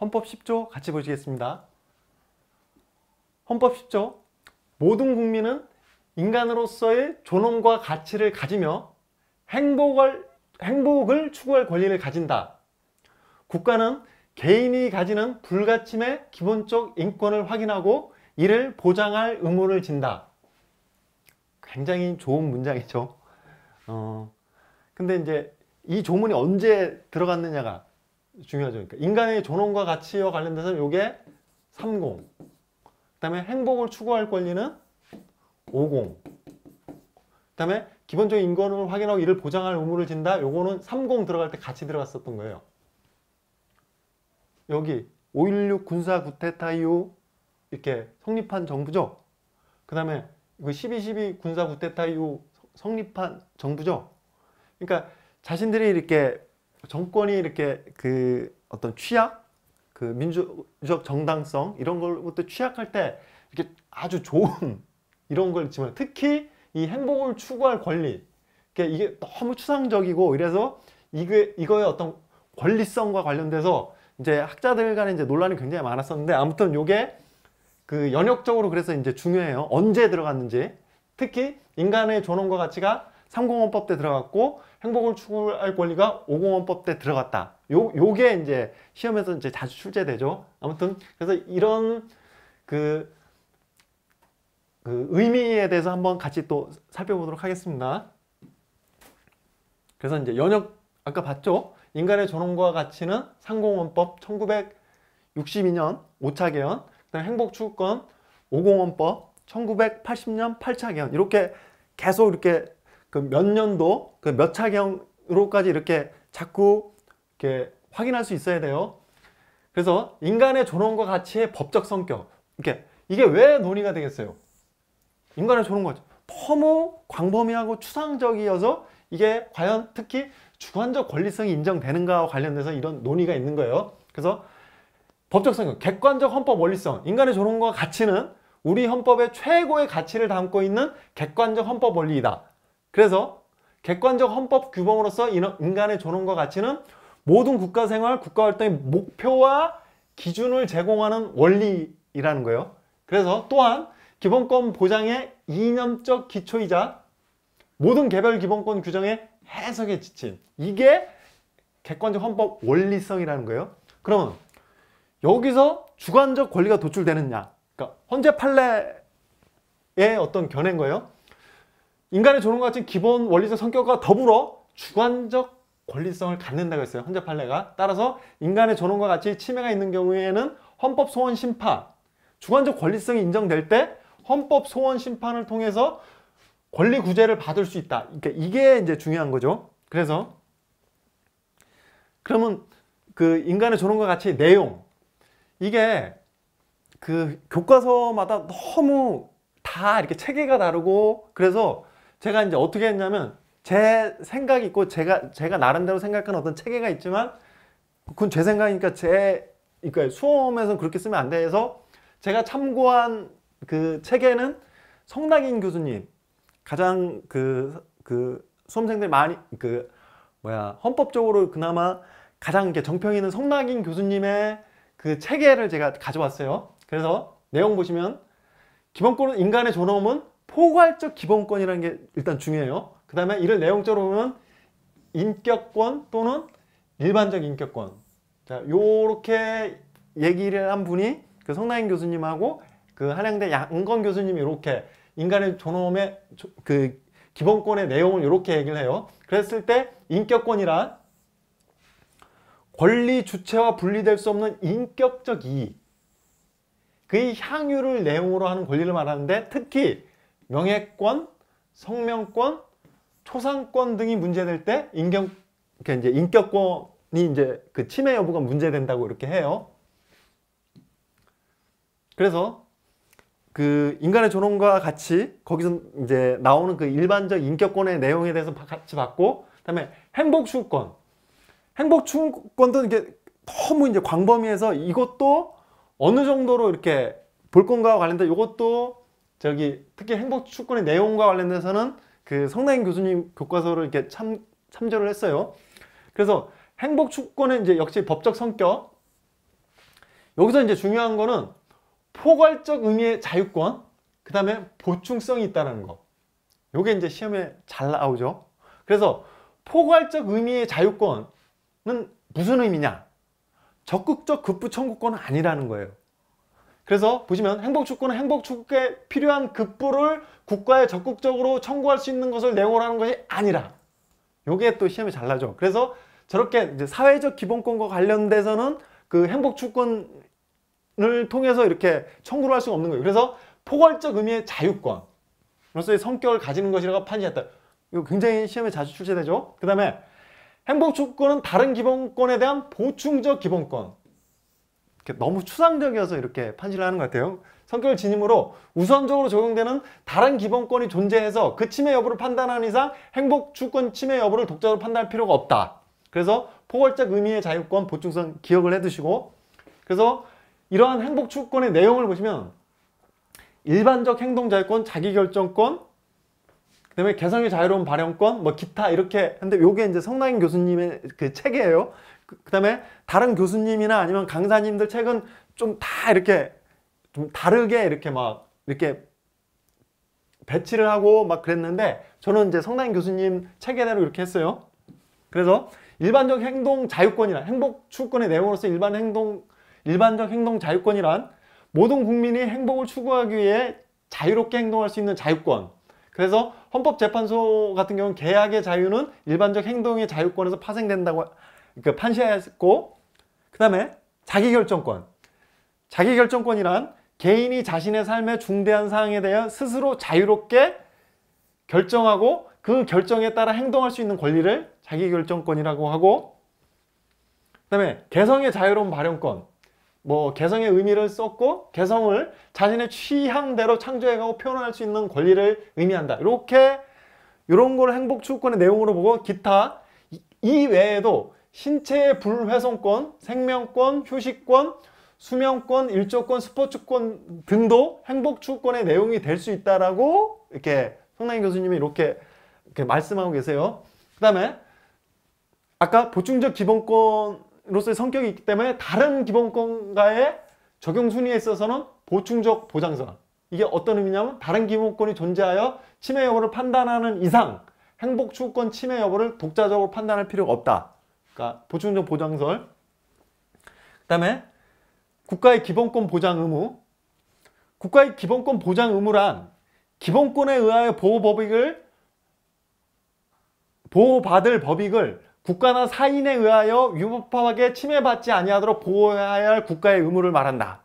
헌법 10조 같이 보시겠습니다. 헌법 10조 모든 국민은 인간으로서의 존엄과 가치를 가지며 행복을, 행복을 추구할 권리를 가진다. 국가는 개인이 가지는 불가침의 기본적 인권을 확인하고 이를 보장할 의무를 진다. 굉장히 좋은 문장이죠. 어, 근데 이제 이 조문이 언제 들어갔느냐가 중요하죠. 그러니까 인간의 존엄과 가치와 관련돼서는 이게 30. 그다음에 행복을 추구할 권리는 50. 그다음에 기본적인 인권을 확인하고 이를 보장할 의무를 진다. 요거는 30 들어갈 때 같이 들어갔었던 거예요. 여기 5.16 군사 구테타 이후 이렇게 성립한 정부죠. 그 다음에 12.12 군사 구테타 이후 성립한 정부죠. 그러니까 자신들이 이렇게 정권이 이렇게 그 어떤 취약, 그 민주적 정당성 이런 걸부터 취약할 때 이렇게 아주 좋은 이런 걸 있지만 특히 이 행복을 추구할 권리 이게 너무 추상적이고 이래서 이게 이거의 어떤 권리성과 관련돼서 이제 학자들 간에 이제 논란이 굉장히 많았었는데 아무튼 요게 그 연역적으로 그래서 이제 중요해요. 언제 들어갔는지 특히 인간의 존엄과 가치가 삼공헌법 때 들어갔고 행복을 추구할 권리가 오공헌법 때 들어갔다. 요 요게 이제 시험에서 이제 자주 출제되죠. 아무튼 그래서 이런 그, 그 의미에 대해서 한번 같이 또 살펴보도록 하겠습니다. 그래서 이제 연역 아까 봤죠? 인간의 존엄과 가치는 상공헌법 1962년 5차 개헌, 그다음 행복추구권 5공헌법 1980년 8차 개헌 이렇게 계속 이렇게 그몇 년도 그몇 차경으로까지 이렇게 자꾸 이렇게 확인할 수 있어야 돼요. 그래서 인간의 존엄과 가치의 법적 성격 이렇게 이게 왜 논의가 되겠어요? 인간의 존엄과 가치 너무 광범위하고 추상적이어서 이게 과연 특히 주관적 권리성이 인정되는가와 관련돼서 이런 논의가 있는 거예요. 그래서 법적 성격, 객관적 헌법 원리성, 인간의 존엄과 가치는 우리 헌법의 최고의 가치를 담고 있는 객관적 헌법 원리이다. 그래서 객관적 헌법 규범으로서 인간의 존엄과 가치는 모든 국가생활, 국가활동의 목표와 기준을 제공하는 원리라는 거예요. 그래서 또한 기본권 보장의 이념적 기초이자 모든 개별 기본권 규정의 해석에지친 이게 객관적 헌법 원리성이라는 거예요. 그러면 여기서 주관적 권리가 도출되느냐 그러니까 헌재 판례의 어떤 견해인 거예요. 인간의 존엄과 같은 기본 원리적 성격과 더불어 주관적 권리성을 갖는다고 했어요. 헌재 판례가. 따라서 인간의 존엄과 같이 침해가 있는 경우에는 헌법 소원 심판, 주관적 권리성이 인정될 때 헌법 소원 심판을 통해서 권리 구제를 받을 수 있다. 그러니까 이게 이제 중요한 거죠. 그래서 그러면 그 인간의 존엄과 같이 내용 이게 그 교과서마다 너무 다 이렇게 체계가 다르고 그래서 제가 이제 어떻게 했냐면 제 생각이 있고 제가 제가 나름대로 생각한 어떤 체계가 있지만 그건 제 생각이니까 제 그러니까 수험에서는 그렇게 쓰면 안 돼서 제가 참고한 그체계는 성낙인 교수님 가장 그그 그, 그 수험생들이 많이 그 뭐야 헌법적으로 그나마 가장 이렇게 정평 이 있는 성낙인 교수님의 그 체계를 제가 가져왔어요. 그래서 내용 보시면 기본권은 인간의 존엄은 포괄적 기본권이라는 게 일단 중요해요. 그 다음에 이를 내용적으로 보면 인격권 또는 일반적 인격권 자 요렇게 얘기를 한 분이 그 성나인 교수님하고 그 한양대 양건 교수님이 이렇게 인간의 존엄의 그 기본권의 내용을 이렇게 얘기를 해요. 그랬을 때 인격권이란 권리 주체와 분리될 수 없는 인격적 이익 그의 향유를 내용으로 하는 권리를 말하는데 특히 명예권, 성명권, 초상권 등이 문제될 때 인격 이렇게 그러니까 이제 인격권이 이제 그 침해 여부가 문제된다고 이렇게 해요. 그래서 그 인간의 존엄과 같이 거기서 이제 나오는 그 일반적 인격권의 내용에 대해서 같이 봤고 그다음에 행복 추구권. 행복 추구권도 이게 너무 이제 광범위해서 이것도 어느 정도로 이렇게 볼 건가와 관련된 이것도 저기 특히 행복 축구의 내용과 관련돼서는 그 성나인 교수님 교과서를 이렇게 참 참조를 했어요. 그래서 행복 축구는 이제 역시 법적 성격. 여기서 이제 중요한 거는 포괄적 의미의 자유권, 그 다음에 보충성이 있다는 거. 요게 이제 시험에 잘 나오죠. 그래서 포괄적 의미의 자유권은 무슨 의미냐? 적극적 급부 청구권은 아니라는 거예요. 그래서 보시면 행복축구는 행복축구에 필요한 급부를 국가에 적극적으로 청구할 수 있는 것을 내용으로 하는 것이 아니라 요게 또 시험이 잘 나죠. 그래서 저렇게 이제 사회적 기본권과 관련돼서는 그행복축구를 통해서 이렇게 청구를 할 수가 없는 거예요. 그래서 포괄적 의미의 자유권으로서의 성격을 가지는 것이라고 판시했다. 이거 굉장히 시험에 자주 출제되죠. 그 다음에 행복축구는 다른 기본권에 대한 보충적 기본권 너무 추상적이어서 이렇게 판시를 하는 것 같아요. 성격을 지님으로 우선적으로 적용되는 다른 기본권이 존재해서 그 침해 여부를 판단하는 이상 행복주권 침해 여부를 독자적으로 판단할 필요가 없다. 그래서 포괄적 의미의 자유권 보충성 기억을 해두시고 그래서 이러한 행복추구권의 내용을 보시면 일반적 행동자유권, 자기결정권, 그 다음에 개성의 자유로운 발현권, 뭐 기타 이렇게 하는데 요게 이제 성나인 교수님의 그 책이에요. 그, 다음에 다른 교수님이나 아니면 강사님들 책은 좀 다 이렇게 좀 다르게 이렇게 막 이렇게 배치를 하고 막 그랬는데 저는 이제 성당 교수님 책에대로 이렇게 했어요. 그래서 일반적 행동 자유권이란 행복 추구권의 내용으로서 일반 행동 일반적 행동 자유권이란 모든 국민이 행복을 추구하기 위해 자유롭게 행동할 수 있는 자유권. 그래서 헌법재판소 같은 경우는 계약의 자유는 일반적 행동의 자유권에서 파생된다고 그러니까 판시했고 그 다음에 자기결정권 자기결정권이란 개인이 자신의 삶의 중대한 사항에 대해 스스로 자유롭게 결정하고 그 결정에 따라 행동할 수 있는 권리를 자기결정권이라고 하고 그 다음에 개성의 자유로운 발현권 뭐 개성의 의미를 썼고 개성을 자신의 취향대로 창조해가고 표현할 수 있는 권리를 의미한다. 이렇게 이런 걸 행복 추구권의 내용으로 보고 기타 이 외에도 신체의 불훼손권, 생명권, 휴식권, 수명권, 일조권, 스포츠권 등도 행복추구권의 내용이 될 수 있다라고 이렇게 성남희 교수님이 이렇게, 이렇게 말씀하고 계세요. 그 다음에 아까 보충적 기본권으로서의 성격이 있기 때문에 다른 기본권과의 적용 순위에 있어서는 보충적 보장선 이게 어떤 의미냐면 다른 기본권이 존재하여 침해 여부를 판단하는 이상 행복추구권 침해 여부를 독자적으로 판단할 필요가 없다. 그러니까 보충적 보장설 그 다음에 국가의 기본권 보장 의무 국가의 기본권 보장 의무란 기본권에 의하여 보호법익을 보호받을 법익을 국가나 사인에 의하여 위법하게 침해받지 아니하도록 보호해야 할 국가의 의무를 말한다.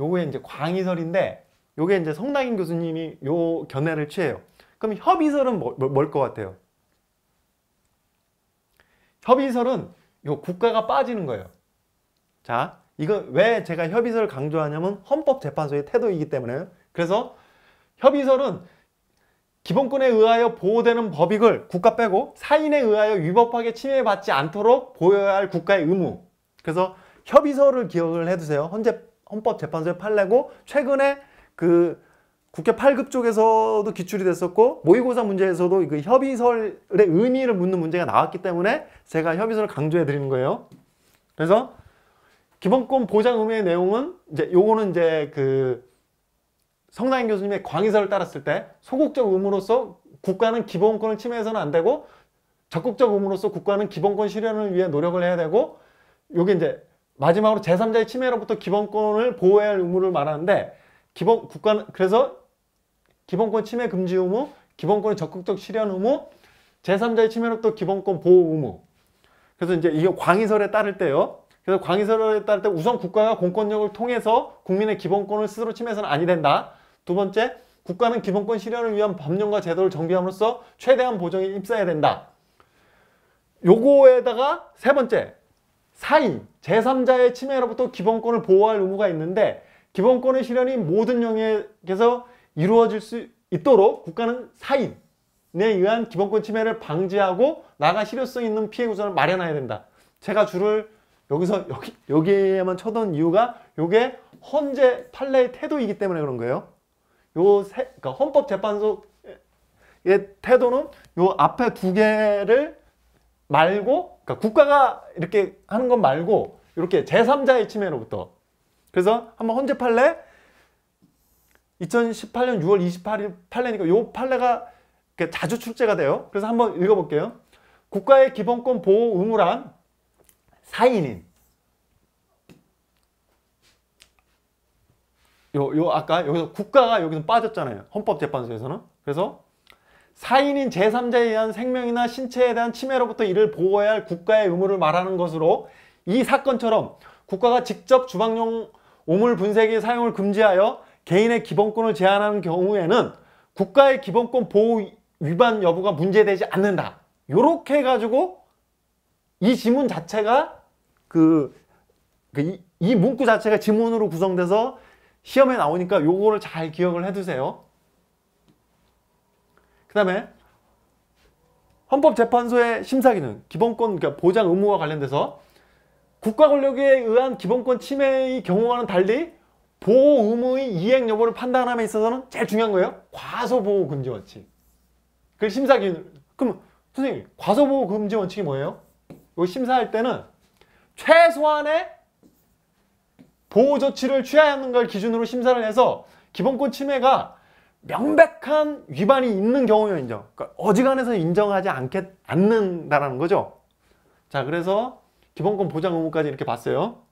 요게 이제 광의설인데 요게 이제 성당인 교수님이 요 견해를 취해요. 그럼 협의설은 뭐, 뭐 뭘것 같아요? 협의설은 요 국가가 빠지는 거예요. 자, 이거 왜 제가 협의설을 강조하냐면 헌법재판소의 태도이기 때문에 그래서 협의설은 기본권에 의하여 보호되는 법익을 국가 빼고 사인에 의하여 위법하게 침해받지 않도록 보여야 할 국가의 의무. 그래서 협의서를 기억을 해두세요. 헌재, 헌법재판소의 판례고 최근에 그 국회 8급 쪽에서도 기출이 됐었고 모의고사 문제에서도 그 협의설의 의미를 묻는 문제가 나왔기 때문에 제가 협의설을 강조해 드리는 거예요. 그래서 기본권 보장 의미의 내용은 이제 요거는 이제 그 성나인 교수님의 광의서를 따랐을 때 소극적 의무로서 국가는 기본권을 침해해서는 안 되고 적극적 의무로서 국가는 기본권 실현을 위해 노력을 해야 되고 요게 이제 마지막으로 제3자의 침해로부터 기본권을 보호해야 할 의무를 말하는데 기본 국가는 그래서 기본권 침해 금지 의무, 기본권의 적극적 실현 의무, 제3자의 침해로또 기본권 보호 의무. 그래서 이제 이게 광의설에 따를 때요. 그래서 광의설에 따를 때 우선 국가가 공권력을 통해서 국민의 기본권을 스스로 침해해서는 아니 된다. 두 번째, 국가는 기본권 실현을 위한 법령과 제도를 정비함으로써 최대한 보정에 입사해야 된다. 요거에다가 세 번째, 사이, 제3자의 침해로부터 기본권을 보호할 의무가 있는데 기본권의 실현이 모든 영역에서 이루어질 수 있도록 국가는 사인에 의한 기본권 침해를 방지하고 나가 실효성 있는 피해 구조를 마련해야 된다. 제가 줄을 여기서 여기, 여기에만 쳐둔 이유가 이게 헌재 판례의 태도이기 때문에 그런 거예요. 요 세, 그러니까 헌법재판소의 태도는 요 앞에 두 개를 말고 그러니까 국가가 이렇게 하는 건 말고 이렇게 제3자의 침해로부터 그래서 한번 헌재 판례 2018년 6월 28일 판례니까 요 판례가 자주 출제가 돼요. 그래서 한번 읽어볼게요. 국가의 기본권 보호 의무란 사인인 요, 요 아까 여기서 국가가 여기서 빠졌잖아요. 헌법재판소에서는. 그래서 사인인 제3자에 의한 생명이나 신체에 대한 침해로부터 이를 보호해야 할 국가의 의무를 말하는 것으로 이 사건처럼 국가가 직접 주방용 오물 분쇄기 사용을 금지하여 개인의 기본권을 제한하는 경우에는 국가의 기본권 보호 위반 여부가 문제되지 않는다. 요렇게 해가지고 이 지문 자체가 그, 그 이, 이 문구 자체가 지문으로 구성돼서 시험에 나오니까 요거를 잘 기억을 해두세요. 그 다음에 헌법재판소의 심사기능, 기본권 그러니까 보장 의무와 관련돼서 국가 권력에 의한 기본권 침해의 경우와는 달리 보호 의무의 이행 여부를 판단함에 있어서는 제일 중요한 거예요. 과소보호 금지 원칙. 그 심사 기준. 그럼 선생님, 과소보호 금지 원칙이 뭐예요? 이거 심사할 때는 최소한의 보호 조치를 취해야 하는 걸 기준으로 심사를 해서 기본권 침해가 명백한 위반이 있는 경우에 인정. 그러니까 어지간해서 인정하지 않겠, 않는다라는 거죠. 자, 그래서 기본권 보장 의무까지 이렇게 봤어요.